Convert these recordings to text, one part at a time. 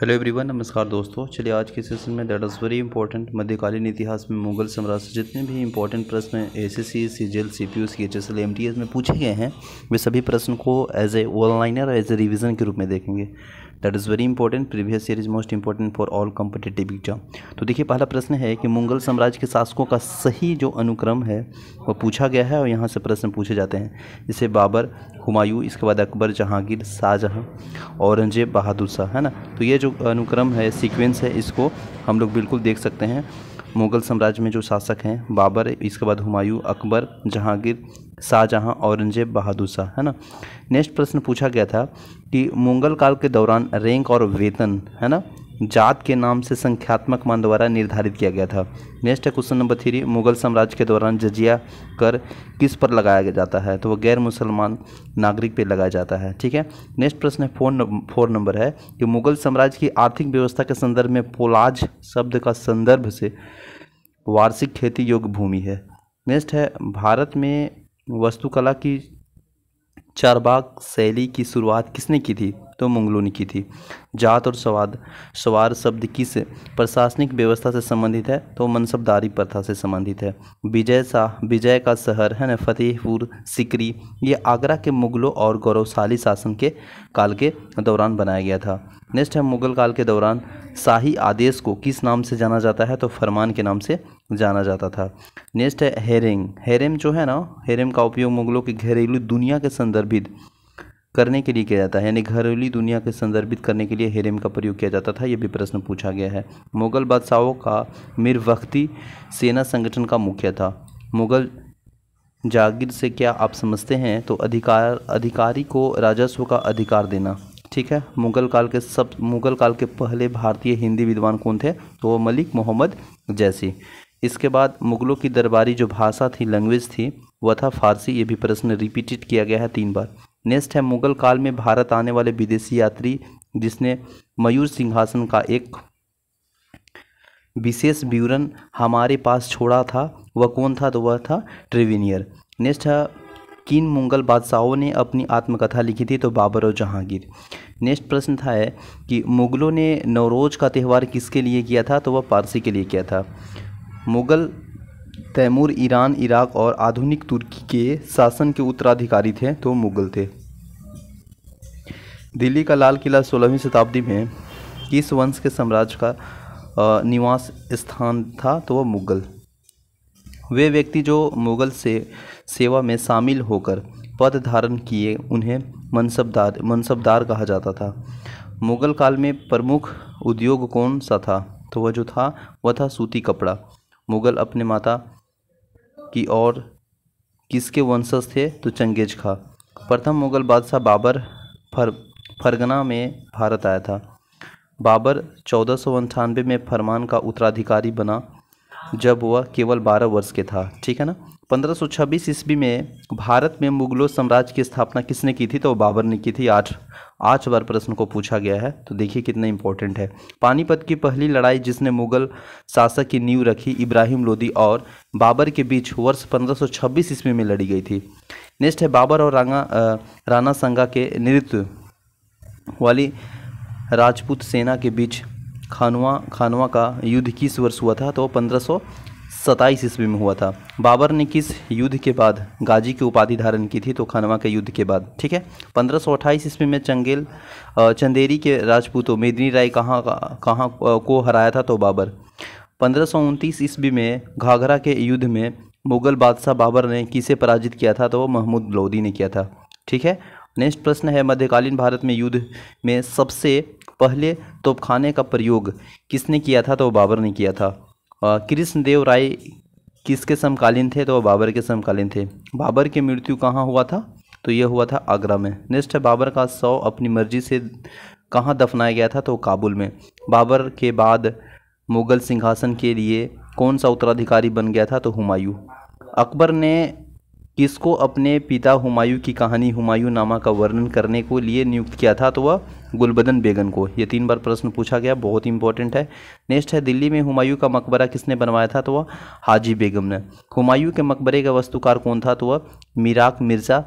hello everyone नमस्कार दोस्तों चलिए आज के सेशन में दैट इज़ वेरी इंपॉर्टेंट मध्यकालीन इतिहास में मुगल साम्राज्य जितने भी इंपॉर्टेंट प्रश्न S S C C G L C P U C H S L M T S में पूछे गए हैं वे सभी प्रश्न को as a oneliner as a revision के रूप में देखेंगे that is very important previous year is most important for all competitive exam तो देखिए पहला प्रश्न है कि मुगल साम्राज्य के शासकों का सही जो अनुक्रम है वो पूछा गया है और यहाँ से प्रश्न पूछे जाते हैं जैसे बाबर हुमायूं इसके बाद अकबर जहांगीर शाहजहाँ औरंगजेब बहादुर शाह है ना तो ये जो अनुक्रम है सिक्वेंस है इसको हम लोग बिल्कुल देख सकते हैं मुग़ल साम्राज्य में जो शासक हैं बाबर इसके बाद हुमायूं अकबर जहांगीर शाहजहाँ औरंगजेब बहादुर शाह है ना नेक्स्ट प्रश्न पूछा गया था कि मुगल काल के दौरान रैंक और वेतन है ना जात के नाम से संख्यात्मक मान द्वारा निर्धारित किया गया था नेक्स्ट है क्वेश्चन नंबर थ्री मुगल साम्राज्य के दौरान जजिया कर किस पर लगाया जाता है तो वो गैर मुसलमान नागरिक पे लगाया जाता है ठीक है नेक्स्ट प्रश्न है फोन फोर नंबर है कि मुगल साम्राज्य की आर्थिक व्यवस्था के संदर्भ में पोलाज शब्द का संदर्भ से वार्षिक खेती योग्य भूमि है नेक्स्ट है भारत में वस्तुकला की चारबाग शैली की शुरुआत किसने की थी तो मुगलों ने की थी जात और स्वाद सवार शब्द किस प्रशासनिक व्यवस्था से संबंधित है तो मनसबदारी प्रथा से संबंधित है विजय शाह विजय का शहर है ना फतेहपुर सिकरी ये आगरा के मुगलों और गौरवशाली शासन के काल के दौरान बनाया गया था नेक्स्ट है मुगल काल के दौरान शाही आदेश को किस नाम से जाना जाता है तो फरमान के नाम से जाना जाता था नेक्स्ट है हेरेम हेरेम जो है ना हेरेम का उपयोग मुगलों की घरेलू दुनिया के संदर्भित करने के लिए किया जाता है यानी घरेलू दुनिया के संदर्भित करने के लिए हेरेम का प्रयोग किया जाता था यह भी प्रश्न पूछा गया है मुग़ल बादशाहों का मीर वक्ती सेना संगठन का मुख्य था मुग़ल जागीर से क्या आप समझते हैं तो अधिकार अधिकारी को राजस्व का अधिकार देना ठीक है मुग़ल काल के सब मुग़ल काल के पहले भारतीय हिंदी विद्वान कौन थे तो वो मलिक मोहम्मद जैसी इसके बाद मुग़लों की दरबारी जो भाषा थी लैंग्वेज थी वह था फारसी ये भी प्रश्न रिपीटेड किया गया है तीन बार नेक्स्ट है मुगल काल में भारत आने वाले विदेशी यात्री जिसने मयूर सिंहासन का एक विशेष विवरण हमारे पास छोड़ा था वह कौन था तो वह था ट्रिविनियर नेक्स्ट है किन मुगल बादशाहों ने अपनी आत्मकथा लिखी थी तो बाबर और जहांगीर नेक्स्ट प्रश्न था है कि मुग़लों ने नवरोज़ का त्यौहार किसके लिए किया था तो वह पारसी के लिए किया था मुग़ल तैमूर ईरान इराक और आधुनिक तुर्की के शासन के उत्तराधिकारी थे तो मुग़ल थे दिल्ली का लाल किला सोलहवीं शताब्दी में किस वंश के साम्राज्य का निवास स्थान था तो वह मुग़ल वे व्यक्ति जो मुग़ल से सेवा में शामिल होकर पद धारण किए उन्हें मनसबदार मनसबदार कहा जाता था मुग़ल काल में प्रमुख उद्योग कौन सा था तो वह जो था वह था सूती कपड़ा मुग़ल अपने माता की और किसके वंशज थे तो चंगेज खां प्रथम मुग़ल बादशाह बाबर फर फरगना में भारत आया था बाबर चौदह में फरमान का उत्तराधिकारी बना जब वह केवल 12 वर्ष के था ठीक है ना 1526 ईस्वी में भारत में मुगलों साम्राज्य की स्थापना किसने की थी तो बाबर ने की थी आठ आठ बार प्रश्न को पूछा गया है तो देखिए कितना इंपॉर्टेंट है पानीपत की पहली लड़ाई जिसने मुगल शासक की नींव रखी इब्राहिम लोदी और बाबर के बीच वर्ष 1526 ईस्वी में लड़ी गई थी नेक्स्ट है बाबर और रांगा राणा संगा के नेतृत्व वाली राजपूत सेना के बीच खानवा खानवा का युद्ध किस वर्ष हुआ था तो पंद्रह सताईस ईस्वी में हुआ था बाबर ने किस युद्ध के बाद गाजी की उपाधि धारण की थी तो खानवा के युद्ध के बाद ठीक है पंद्रह सौ अट्ठाईस ईस्वी में चंगेल चंदेरी के राजपूतों मेदिनी राय कहाँ कहाँ को हराया था तो बाबर पंद्रह सौ उनतीस ईस्वी में घाघरा के युद्ध में मुगल बादशाह बाबर ने किसे पराजित किया था तो वो महमूद लोधी ने किया था ठीक है नेक्स्ट प्रश्न है मध्यकालीन भारत में युद्ध में सबसे पहले तोपखाने का प्रयोग किसने किया था तो बाबर ने किया था कृष्णदेव राय किसके समकालीन थे तो वह बाबर के समकालीन थे बाबर की मृत्यु कहाँ हुआ था तो यह हुआ था आगरा में नेक्स्ट है बाबर का शव अपनी मर्जी से कहाँ दफनाया गया था तो काबुल में बाबर के बाद मुग़ल सिंहासन के लिए कौन सा उत्तराधिकारी बन गया था तो हुमायूं अकबर ने किसको अपने पिता हुमायूं की कहानी हुमायूं नामा का वर्णन करने को लिए नियुक्त किया था तो वह गुलबदन बेगन को ये तीन बार प्रश्न पूछा गया बहुत ही इंपॉर्टेंट है नेक्स्ट है दिल्ली में हुमायूं का मकबरा किसने बनवाया था तो वह हाजी बेगम ने हुमायूं के मकबरे का वस्तुकार कौन था तो वह मिराक मिर्ज़ा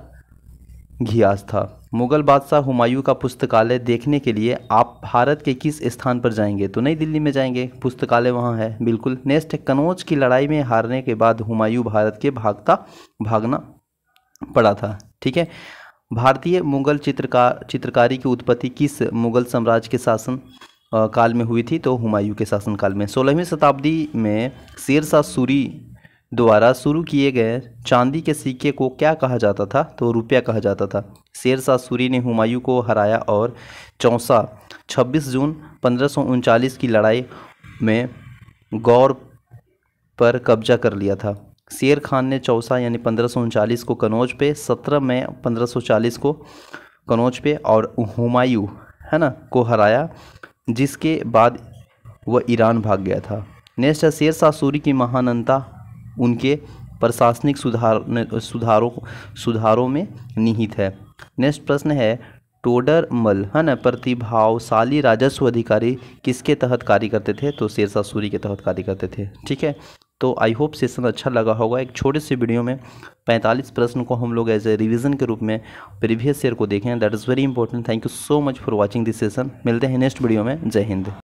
घियास था मुगल बादशाह हुमायूं का पुस्तकालय देखने के लिए आप भारत के किस स्थान पर जाएंगे तो नई दिल्ली में जाएंगे पुस्तकालय वहाँ है बिल्कुल नेक्स्ट कनौज की लड़ाई में हारने के बाद हुमायूं भारत के भागता भागना पड़ा था ठीक है भारतीय मुगल चित्रकार चित्रकारी की उत्पत्ति किस मुगल साम्राज्य के शासन काल में हुई थी तो हुमायूं के शासनकाल में सोलहवीं शताब्दी में शेरशाह सूरी द्वारा शुरू किए गए चांदी के सिक्के को क्या कहा जाता था तो रुपया कहा जाता था शेर शाह सूरी ने हुमायूं को हराया और चौसा 26 जून पंद्रह की लड़ाई में गौर पर कब्जा कर लिया था शेर खान ने चौसा यानी पंद्रह को कनौज पे 17 मई 1540 को कनौज पे और हुमायूं है ना को हराया जिसके बाद वह ईरान भाग गया था नेक्स्ट है शेर शाह सूरी की महानंता उनके प्रशासनिक सुधार सुधारों सुधारों में निहित है नेक्स्ट प्रश्न है टोडरमल है ना प्रतिभावशाली राजस्व अधिकारी किसके तहत कार्य करते थे तो शेरशाह सूरी के तहत कार्य करते थे ठीक है तो आई होप सेशन अच्छा लगा होगा एक छोटे से वीडियो में 45 प्रश्न को हम लोग एज ए रिविजन के रूप में प्रीवियस ईयर को देखें that is very important thank you so much for watching this session मिलते हैं नेक्स्ट वीडियो में जय हिंद